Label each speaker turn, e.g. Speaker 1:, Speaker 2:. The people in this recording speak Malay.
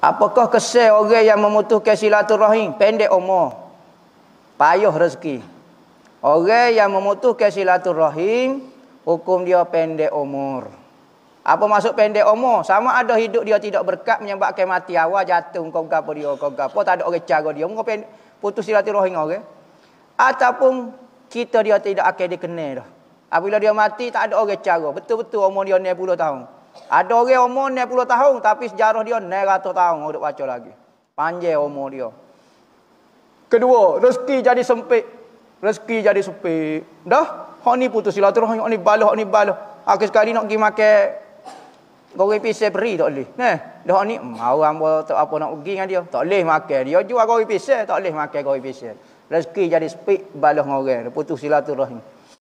Speaker 1: Apakah kesal orang yang memutuskan silaturahim? Pendek umur. Payuh rezeki. Orang yang memutuskan silaturahim, hukum dia pendek umur. Apa masuk pendek umur? Sama ada hidup dia tidak berkat menyebabkan mati awal jatuh kau gapo dia kau gapo tak ada orang cara dia mengapa putus silaturahim orang. Okay? Ataupun kita dia tidak akan dikenal dah. Apabila dia mati tak ada orang cara. Betul-betul umur dia 90 tahun. Ada orang umur 90 tahun tapi sejarah dia 900 tahun orang duk baca lagi. Panjang umur dia. Kedua, rezeki jadi sempit. Rezeki jadi sempit. Dah, hak ni putus silaturahim, hak ni balah, hak ni balah. Akhir sekali nak pergi makan goreng pisang beri tak boleh. Nah, dah ni orang tak apa nak pergi dengan dia, tak boleh makan. Dia jual goreng pisah tak boleh makan goreng pisang. Rezeki jadi sempit balah orang, putus silaturahim.